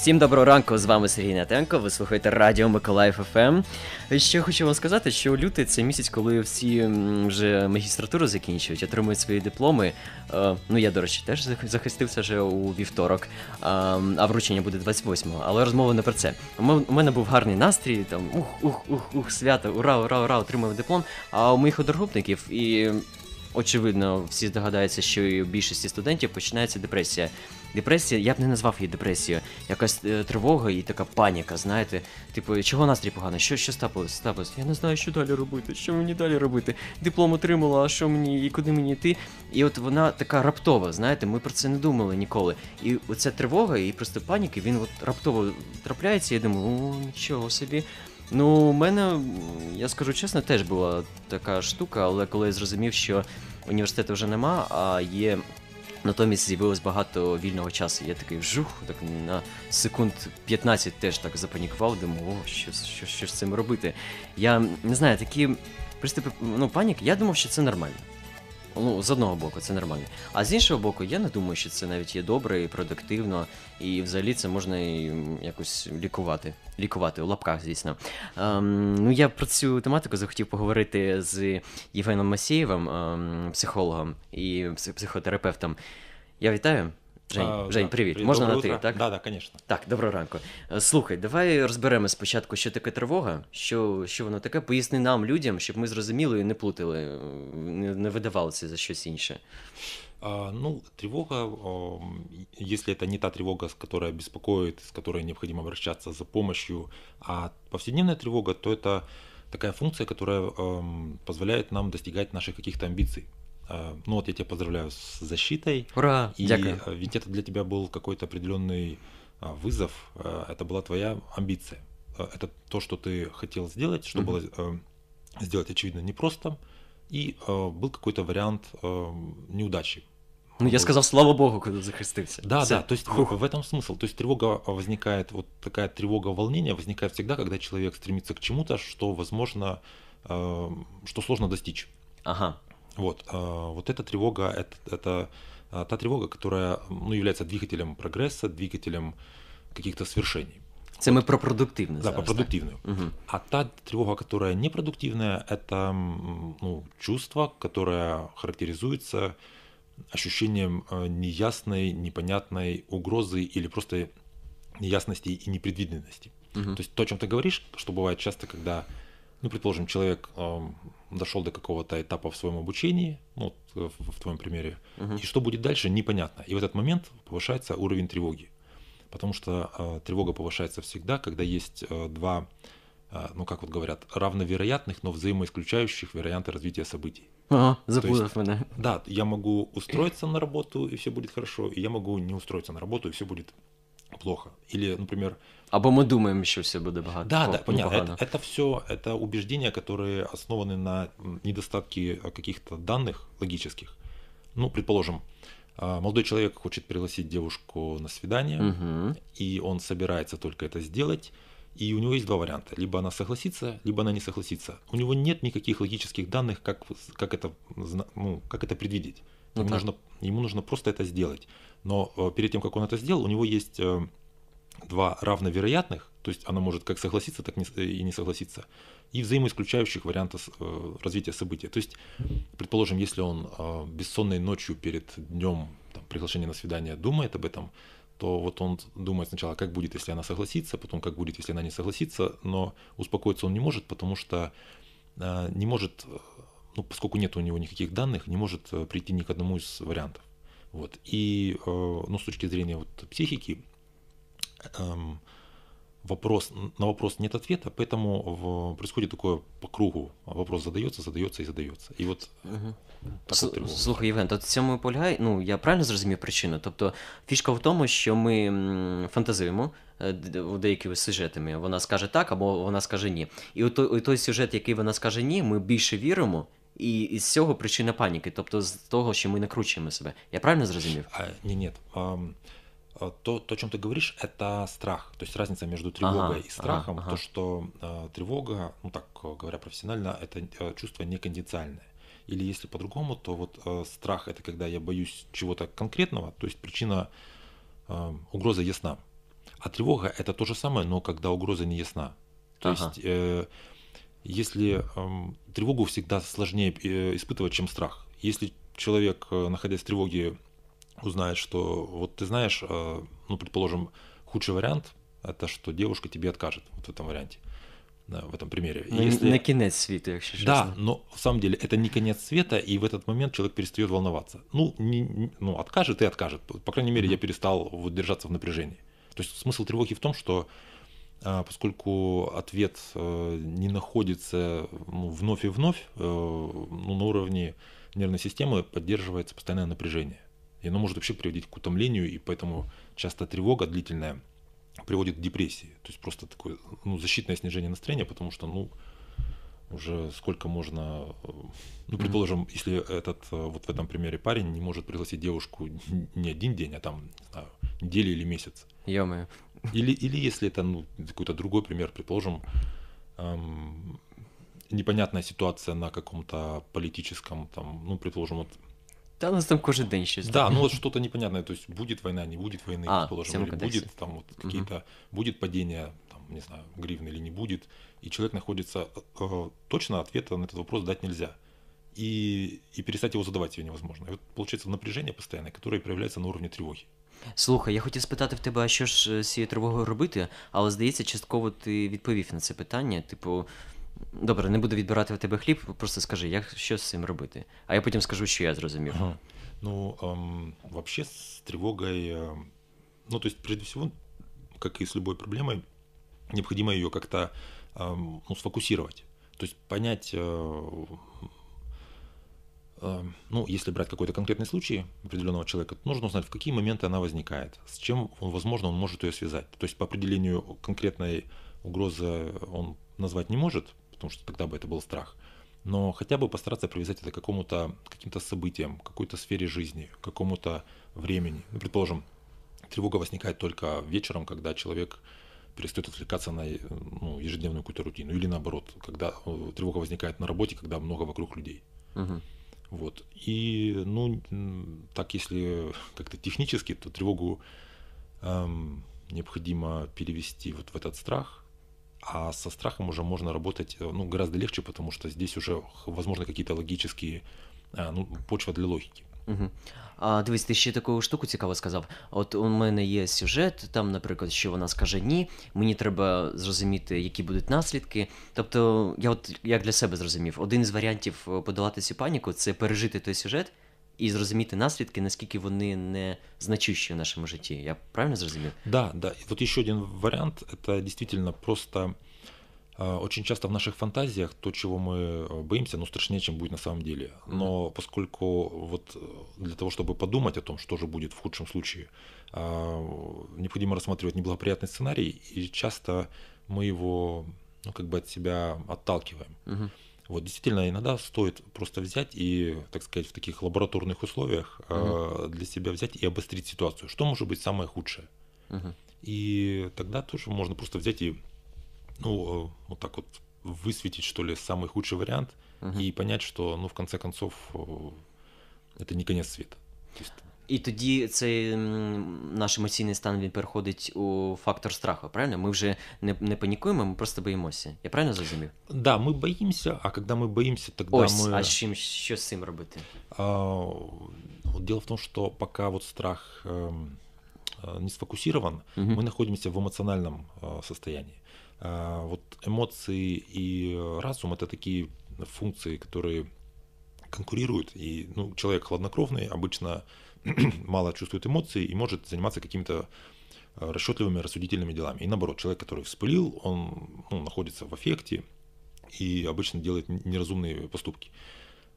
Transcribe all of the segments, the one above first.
Всім доброго ранку, з вами Сергій Натенко. Ви слухаєте Радіо Миколаїв ФМ. Ем. Ще хочу вам сказати, що лютий це місяць, коли всі вже магістратуру закінчують, отримують свої дипломи. Е, ну я, до речі, теж захистився вже у вівторок, а вручення буде 28-го, але розмова не про це. У мене був гарний настрій, там ух, ух, ух, ух, свято, ура, ура, ура, отримав диплом. А у моїх одногрупників і. Очевидно, всі здогадаються, що і у більшості студентів починається депресія. Депресія, я б не назвав її депресією, якась е, тривога і така паніка, знаєте. Типу, чого настрій поганий? Що що стапилось? Стапилось? Я не знаю, що далі робити, що мені далі робити. Диплом отримала, а що мені і куди мені йти? І от вона така раптова, знаєте, ми про це не думали ніколи. І оця тривога, і просто паніки, він от раптово трапляється, і я думаю, о, нічого собі. Ну, у мене, я скажу чесно, теж була така штука, але коли я зрозумів, що університету вже нема, а є Натомість з'явилось багато вільного часу. Я такий вжух, так на секунд 15 теж так запанікував, думав, о, що що, що з цим робити. Я не знаю, такі приступи ну, панік, я думав, що це нормально. Ну, з одного боку, це нормально. А з іншого боку, я не думаю, що це навіть є добре і продуктивно, і взагалі це можна якось лікувати. Лікувати у лапках, звісно. Ем, ну, я про цю тематику захотів поговорити з Євгеном Масєєвим, ем, психологом і психотерапевтом. Я вітаю. Жень, а, Жень, да. привіт. Можна Доброго на ти, утра. так? Да, да, звісно. Так, доброго ранку. Е, слухай, давай розберемо спочатку, що таке тривога, що що воно таке, поясни нам, людям, щоб ми зрозуміли і не плутали, е, не, не видавалося за щось інше. А, ну, тривога, якщо це не та тривога, с которой беспокоит, с которой необходимо обращаться за помощью, а повседневная тривога, то це така функція, яка дозволяє нам достигати наших каких-то амбиций. Э, ну вот я тебя поздравляю с защитой. Ура! И дяка. Э, ведь это для тебя был какой-то определенный э, вызов, это была твоя амбиция. Это то, что ты хотел сделать, что угу. было сделать, очевидно, непросто. И был какой-то вариант неудачи. Ну, я сказал слава Богу, когда захистився. Да, Все. да, то есть Фух. в этом смысл. То есть тревога возникает, вот такая тревога волнения возникает всегда, когда человек стремится к чему-то, что возможно, э, что сложно достичь. Ага. Вот, э, вот эта тревога, это, это та тревога, которая ну, является двигателем прогресса, двигателем каких-то свершений. Це ми про продуктивность. Да, про продуктивную. Угу. А та тревога, которая непродуктивная, это ну, чувство, которое характеризуется ощущением э, неясной, непонятной угрозы или просто неясности и непредвиденности. Угу. То есть то, о чем ты говоришь, что бывает часто, когда, ну, предположим, человек эм, дошел до какого-то этапа в своем обучении, ну, э, в, в твоем примере, угу. и что будет дальше, непонятно. И в этот момент повышается уровень тревоги. Потому что э, тревога повышается всегда, когда есть э, два, э, ну как вот говорят, равновероятных, но взаимоисключающих варианты развития событий. Ага, запутав меня. Да, я могу устроиться на работу, и все будет хорошо, и я могу не устроиться на работу, и все будет плохо. Или, например... Або мы думаем, еще все будет богато. Да, да, понятно. Это, это все, это убеждения, которые основаны на недостатке э, каких-то данных логических. Ну, предположим, э, молодой человек хочет пригласить девушку на свидание, угу. и он собирается только это сделать, и у него есть два варианта. Либо она согласится, либо она не согласится. У него нет никаких логических данных, как, как, это, ну, как это предвидеть. ему, ну так. нужно, ему нужно просто это сделать. Но э, перед тем, как он это сделал, у него есть э, два равновероятных, то есть она может как согласиться, так э, и не согласиться, и взаимоисключающих варианта развития события. То есть, предположим, если он бессонной ночью перед днем там, приглашения на свидание думает об этом, то вот он думает сначала, как будет, если она согласится, потом как будет, если она не согласится, но успокоиться он не может, потому что не может, ну, поскольку нет у него никаких данных, не может прийти ни к одному из вариантов. Вот. И э, ну, с точки зрения вот психики, вопрос, на вопрос нет ответа, поэтому в, происходит такое по кругу. Вопрос задается, задается і задається. І от угу. слухай, Євген, то цьому полягає. Ну я правильно зрозумів причину? Тобто фішка в тому, що ми фантазуємо е, деякими сюжетами. Вона скаже так, або вона скаже ні. І у той, у той сюжет, який вона скаже ні, ми більше віримо. І із цього причина паніки, тобто з того, що ми накручуємо себе. Я правильно зрозумів? А, ні, ні. А, то, то, о чем ты говоришь, это страх. То есть разница между тревогой ага, и страхом, ага, ага. то, что э, тревога, ну так э, говоря профессионально, это э, чувство некондициальное. Или если по-другому, то вот э, страх это когда я боюсь чего-то конкретного, то есть причина э, а, угроза ясна. А тревога это то же самое, но когда угроза не ясна. То ага. есть э, если э, тревогу всегда сложнее э, испытывать, чем страх. Если человек, э, находясь в тревоге, узнает, что вот ты знаешь, э, ну, предположим, худший вариант это что девушка тебе откажет вот в этом варианте. в этом примере. Ну, Если... На конец света, якщо чесно. Да, но в самом деле это не конец света, и в этот момент человек перестает волноваться. Ну, не, ну откажет и откажет. По крайней мере, mm-hmm. я перестал вот держаться в напряжении. То есть смысл тревоги в том, что а, поскольку ответ э, не находится ну, вновь и вновь, э, ну, на уровне нервной системы поддерживается постоянное напряжение. И оно может вообще приводить к утомлению, и поэтому часто тревога длительная приводит к депрессии. То есть просто такое ну, защитное снижение настроения, потому что ну, уже сколько можно, ну, предположим, mm-hmm. если этот э, вот в этом примере парень не может пригласить девушку не один день, а там, не знаю, неделю или месяц. Ё-моё. Или, или если это, ну, какой-то другой пример, предположим, эм, непонятная ситуация на каком-то политическом, там, ну, предположим, вот да, у нас там кожен день щось. Да, ну вот что-то непонятное, то есть будет война, не будет войны, а, предположим, или будет там вот какие-то, угу. будет падение не знаю, гривен или не будет, и человек находится, э, точно ответа на этот вопрос дать нельзя. И, и перестать его задавать ее невозможно. И вот получается напряжение постоянное, которое проявляется на уровне тревоги. Слухай, я хотів спитати в тебе, а що ж з цією тривогою робити, але здається, частково ти відповів на це питання. Типу, добре, не буду відбирати в тебе хліб, просто скажи, як що з цим робити? А я потім скажу, що я зрозумів. Ага. Ну, эм, вообще с тревогой, ну, то есть, прежде всего, как и с любой проблемой, необходимо ее как-то эм, ну, сфокусировать. То есть понять, э, эм, ну, если брать какой-то конкретный случай определенного человека, то нужно узнать, в какие моменты она возникает, с чем, он, возможно, он может ее связать. То есть по определению конкретной угрозы он назвать не может, потому что тогда бы это был страх, но хотя бы постараться привязать это к какому-то, каким-то событиям, какой-то сфере жизни, к какому-то времени. Ну, предположим, тревога возникает только вечером, когда человек перестает отвлекаться на э, ну, ежедневную какую-то рутину. Или наоборот, когда э, тревога возникает на работе, когда много вокруг людей. Угу. Вот. И, ну, так если как-то технически, то тревогу эм, необходимо перевести вот в этот страх, а со страхом уже можно работать э, ну, гораздо легче, потому что здесь уже возможно какие-то логические, ну, почва для логики. Угу. А дивись, ти ще таку штуку цікаво сказав. От у мене є сюжет, там, наприклад, що вона скаже ні, мені треба зрозуміти, які будуть наслідки. Тобто, я от як для себе зрозумів, один з варіантів е, подолати цю паніку це пережити той сюжет і зрозуміти наслідки, наскільки вони не значущі в нашому житті. Я правильно зрозумів? Да, да. Вот ще один варіант, це дійсно просто А, очень часто в наших фантазиях то, чего мы э, боимся, ну, страшнее, чем будет на самом деле. Но поскольку вот э, для того, чтобы подумать о том, что же будет в худшем случае, а, необходимо рассматривать неблагоприятный сценарий, и часто мы его ну, как бы от себя отталкиваем. Угу. Вот действительно, иногда стоит просто взять и, так сказать, в таких лабораторных условиях угу. для себя взять и обострить ситуацию. Что может быть самое худшее? Угу. И тогда тоже можно просто взять и ну, э, вот так вот высветить, что ли, самый худший вариант угу. и понять, что, ну, в конце концов, э, это не конец света. І тоді цей наш емоційний стан він переходить у фактор страху. Правильно? Ми вже не не панікуємо, ми просто боїмося. Я правильно зрозумів? Да, ми боїмося, а коли ми боїмося, тоді Ось, ми... а чим що з цим робити? А, Дело в том, что пока вот страх э, не сфокусирован, угу. мы находимся в эмоциональном э, состоянии. А, вот эмоции и разум – это такие функции, которые конкурируют. И ну, человек хладнокровный обычно мало чувствует эмоции и может заниматься какими-то а, расчетливыми, рассудительными делами. И наоборот, человек, который вспылил, он ну, находится в эффекте и обычно делает неразумные поступки.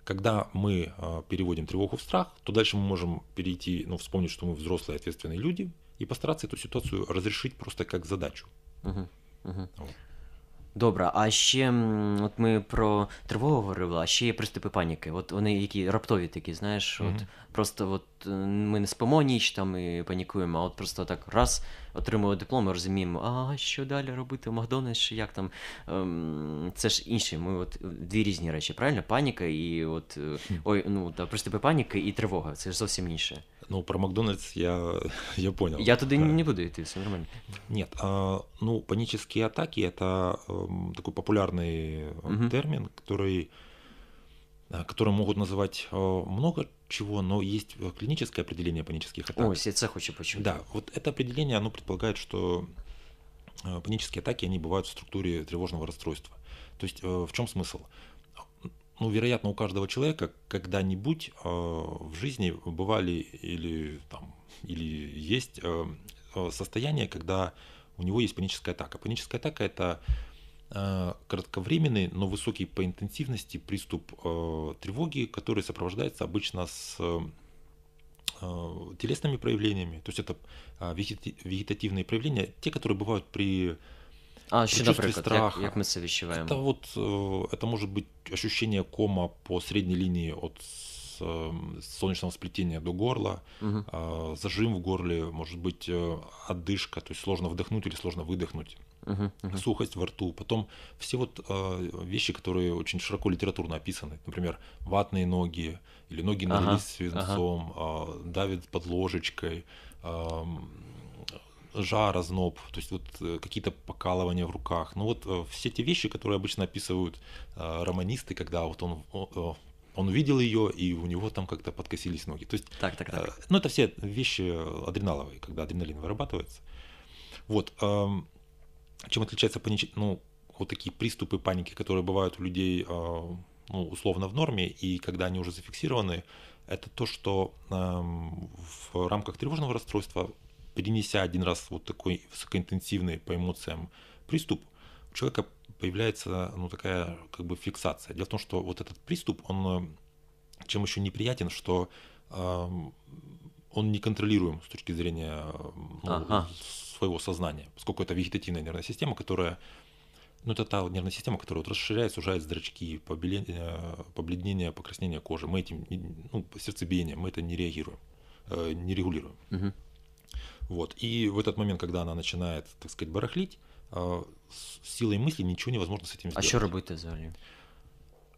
Когда мы а, переводим тревогу в страх, то дальше мы можем перейти, ну, вспомнить, что мы взрослые, ответственные люди, и постараться эту ситуацию разрешить просто как задачу. Угу. Добре, а ще от ми про тривогу говорили, а ще є приступи паніки. От вони які раптові такі, знаєш, от просто от е, ми не спимо ніч там і панікуємо, а от просто так раз отримуємо диплом і розуміємо, а що далі робити в Макдональдс, як там. Ем, Це ж інше. Ми от е, дві різні речі, правильно? Паніка і от е, ой, ну та приступи паніки і тривога. Це ж зовсім інше. Ну, про Макдональдс я, я понял. Я туда не, э. не буду идти, все нормально. Нет, а, ну, панические атаки – это эм, такой популярный угу. термин, который, э, который могут называть много чего, но есть клиническое определение панических атак. О, сердце хочу почему Да, вот это определение, оно предполагает, что панические атаки, они бывают в структуре тревожного расстройства. То есть в чем смысл? ну, вероятно, у каждого человека когда-нибудь э, в жизни бывали или там или есть э, э состояние, когда у него есть паническая атака. Паническая атака это э, кратковременный, но высокий по интенсивности приступ э, тревоги, который сопровождается обычно с э, э, телесными проявлениями, то есть это вегетативные проявления, те, которые бывают при а що, наприклад, страха. Як, як ми це відчуваємо? Це от, це э, може бути ощущення кома по середній лінії от эм, солнечного сплетения до горла, угу. зажим в горле, может быть э, отдышка, то есть сложно вдохнуть или сложно выдохнуть, угу, угу. сухость во рту. Потом все вот э, вещи, которые очень широко литературно описаны, например, ватные ноги или ноги налились ага, свинцом, ага. А, давит под ложечкой, жара, зноб, то есть вот э, какие-то покалывания в руках. Ну вот э, все те вещи, которые обычно описывают э, романисты, когда вот он он увидел ее, и у него там как-то подкосились ноги. То есть, так, так, так. ну, это все вещи адреналовые, когда адреналин вырабатывается. Вот. Эм, чем отличается панич... ну, вот такие приступы паники, которые бывают у людей ну, условно в норме, и когда они уже зафиксированы, это то, что эм, в рамках тревожного расстройства перенеся один раз вот такой высокоинтенсивный по эмоциям приступ, у человека появляется ну, такая как бы фиксация. Дело в том, что вот этот приступ, он э, чем еще неприятен, что э, он неконтролируем с точки зрения ну, ага. своего сознания, поскольку это вегетативная нервная система, которая ну, это та нервная система, которая вот расширяет, сужает зрачки, э, побледнение, покраснение кожи. Мы этим, ну, сердцебиение, мы это не реагируем, э, не регулируем. Угу. Вот. И в этот момент, когда она начинает, так сказать, барахлить, э, с силой мысли ничего невозможно с этим а сделать. А что робити взагалі?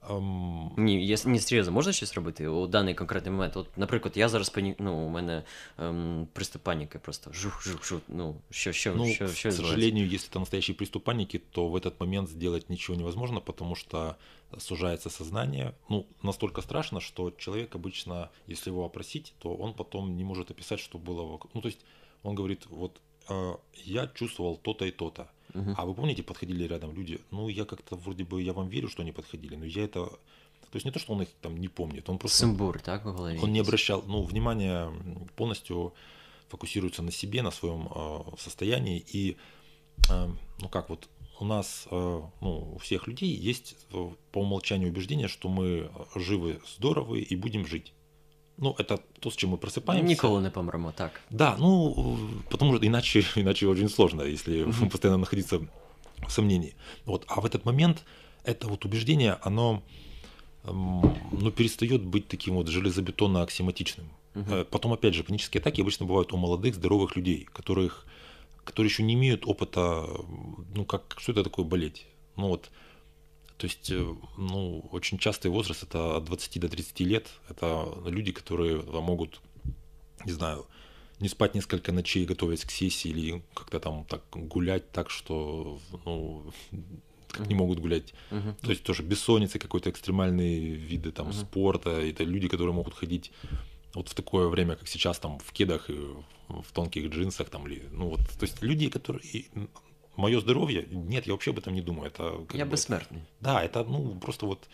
Um... Ні, я не серйозно, можна щось робити у даний конкретний момент. От, наприклад, я зараз пані... ну, у мене ем, эм, приступ паніки просто жух-жух-жух. Ну, що, що, ну, що, що К сожалению, если это настоящий приступ паники, то в этот момент сделать ничего невозможно, потому что сужается сознание. Ну, настолько страшно, что человек обычно, если его опросить, то он потом не может описать, что было вокруг. Ну, то есть он говорит, вот э, я чувствовал то-то и то-то. Угу. А вы помните, подходили рядом люди? Ну, я как-то вроде бы, я вам верю, что они подходили, но я это... То есть не то, что он их там не помнит, он просто... Сымбур, так вы говорите? Он не обращал, ну, внимание полностью фокусируется на себе, на своем э, состоянии. И, э, ну как вот, у нас, э, ну, у всех людей есть э, по умолчанию убеждение, что мы э, живы, здоровы и будем жить. Ну, это то, с чем мы просыпаемся. Никого не помремо, так. Да, ну, потому что иначе, иначе очень сложно, если mm-hmm. постоянно находиться в сомнении. Вот. А в этот момент это вот убеждение, оно эм, ну, перестает быть таким вот железобетонно-аксиматичным. Угу. Э, потом, опять же, панические атаки обычно бывают у молодых, здоровых людей, которых, которые еще не имеют опыта, ну, как, что это такое болеть. Ну, вот то есть, э, ну, очень частый возраст, это от 20 до 30 лет, это люди, которые э, могут, не знаю, не спать несколько ночей, готовясь к сессии, или как-то там так гулять так, что, ну, как не могут гулять. Uh-huh. То есть тоже бессонницы, какой-то экстремальные виды там uh-huh. спорта. Это люди, которые могут ходить вот в такое время, как сейчас, там в кедах и в тонких джинсах, там, или, ну вот, то есть люди, которые мое здоровье, нет, я вообще об этом не думаю. Это, я бы, безсмертний. Да, это ну просто вот.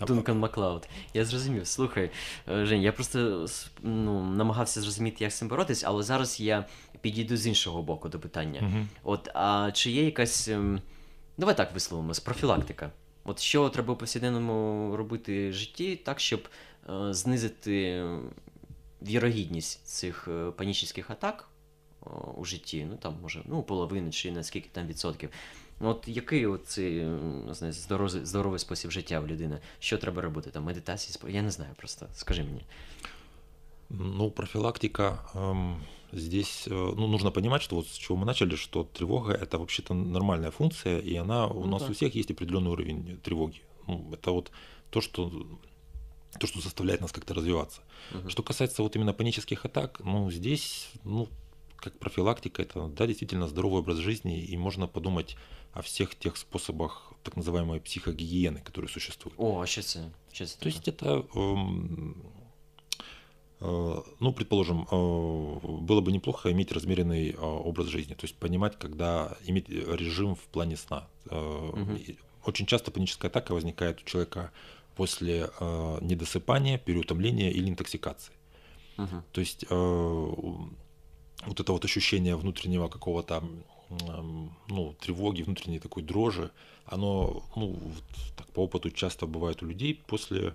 Дункан Маклауд. Я зрозумів. Слухай, е, Жень, я просто ну, намагався зрозуміти, як з цим боротись, але зараз я підійду з іншого боку до питання. Угу. От, а чи є якась. Ем, давай так висловимось, профілактика. От що треба в повсякденному робити в житті, так, щоб е, знизити ем, вірогідність цих е, панічних атак, у житті, ну там може ну половину чи наскільки там відсотків. Ну, от який оцей здоровий, здоровий спосіб життя в людини? Що треба робити? Там медитації? Я не знаю просто. Скажи мені. Ну, профилактика э, здесь, э, ну, нужно понимать, что вот с чего мы начали, что тревога это вообще-то нормальная функция, и она у ну, нас да. у всех есть определенный уровень э, тревоги. Ну, это вот то, что то, что заставляет нас как-то развиваться. Угу. Что касается вот именно панических атак, ну, здесь, ну, как профилактика, это да, действительно здоровый образ жизни, и можно подумать о всех тех способах так называемой психогигиены, которые существуют. О, а сейчас, сейчас То есть это, эм, э, ну, предположим, э, было бы неплохо иметь размеренный э, образ жизни, то есть понимать, когда иметь режим в плане сна. Угу. Очень часто паническая атака возникает у человека после недосыпания, переутомления или интоксикации. Угу. То есть вот это вот ощущение внутреннего какого-то ну, тревоги, внутренней такой дрожи, оно, ну, вот так по опыту часто бывает у людей после,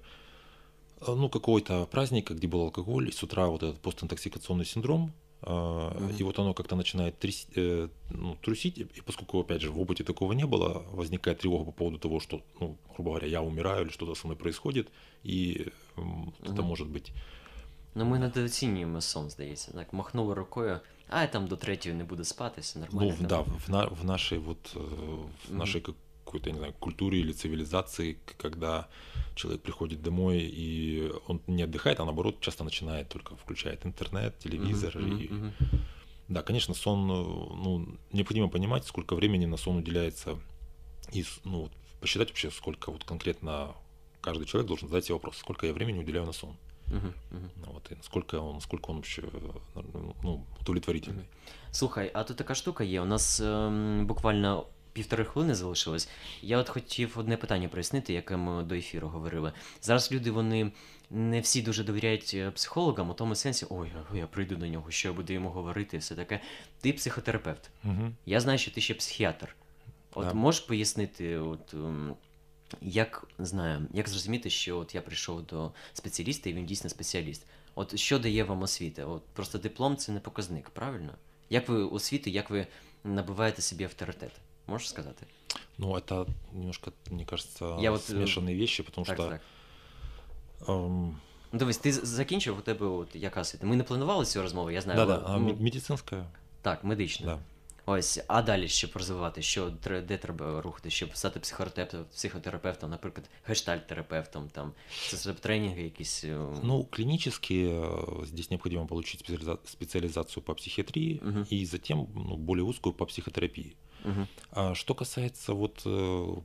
э, ну, какого-то праздника, где был алкоголь, и с утра вот этот постинтоксикационный синдром, mm-hmm. и вот оно как-то начинает тряс, э, ну, трусить, и поскольку, опять же, в опыте такого не было, возникает тревога по поводу того, что, ну, грубо говоря, я умираю или что-то со мной происходит, и mm-hmm. это может быть ну ми недооцінюємо сон, здається. Так, махнули рукою, а я там до третьої не буду спати, все нормально. Ну, да, в, на, в нашей вот, э, в нашей mm-hmm. какой-то, не знаю, культуре или цивилизации, когда человек приходит домой и он не отдыхает, а наоборот часто начинает только включает интернет, телевизор mm-hmm. и... Mm-hmm. Да, конечно, сон, э, ну, необходимо понимать, сколько времени на сон уделяется, и, ну, посчитать вообще, сколько вот конкретно каждый человек должен задать себе вопрос, сколько я времени уделяю на сон. Угу, угу. Вот, и насколько он, насколько он вообще э, ну, ну удовлетворительний. Слухай, а тут така штука є. У нас ем, буквально півтори хвилини залишилось. Я от хотів одне питання прояснити, яке ми до ефіру говорили. Зараз люди вони не всі дуже довіряють е, психологам у тому сенсі, ой, я прийду до нього, що я буду йому говорити, все таке. Ти психотерапевт. Угу. Я знаю, що ти ще психіатр. От да. можеш пояснити, от. Ем, як знаю, як зрозуміти, що от я прийшов до спеціаліста і він дійсно спеціаліст? От що дає вам освіта? От Просто диплом це не показник, правильно? Як ви освіти, як ви набуваєте собі авторитет? Можеш сказати? Ну, це, немножко, мне кажется, Я вот... Э, смешанные вещи, потому так, что... Так. Эм... Ну, дивись, ти закінчив у тебе от яка освіта. Ми не планували цю розмову, я знаю. Да, але... да, а, ну, медицинская. Так, медична. Да. Ось, а далі ще прозивати, що де треба рухати, щоб стати психотерапевтом, психотерапевтом, наприклад, гештальт-терапевтом, там це тренінги якісь. Ну, клинически здесь необходимо получить специализацию по психиатрии угу. и затем ну, более узкую по психотерапии. А что касается вот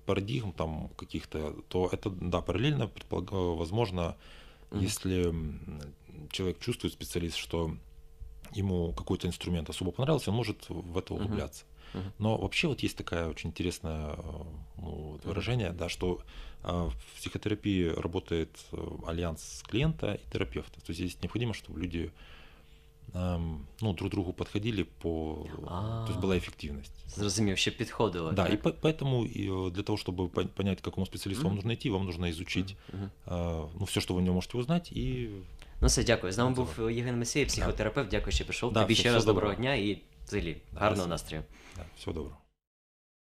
парадигм там каких-то, то это да, параллельно, возможно, если человек чувствует специалист, что ему какой-то инструмент особо понравился, он может в это углубляться. Uh-huh. Uh-huh. Но вообще вот есть такое очень интересное ну, вот выражение, uh-huh. да, что а, в психотерапии работает э, альянс клиента и терапевта. То есть здесь необходимо, чтобы люди ну, друг другу подходили по... а а То есть была эффективность. Зрозумів, вообще підходили. Да, так? и поэтому и э, для того, чтобы понять, к какому специалисту mm-hmm. вам нужно идти, вам нужно изучить mm-hmm. ну, все, что вы нем можете узнать, и ну все, дякую. З нами був Євген Месій, психотерапевт. Дякую, що пішов. Тобі ще раз доброго дня і взагалі гарного настрою. Всього доброго.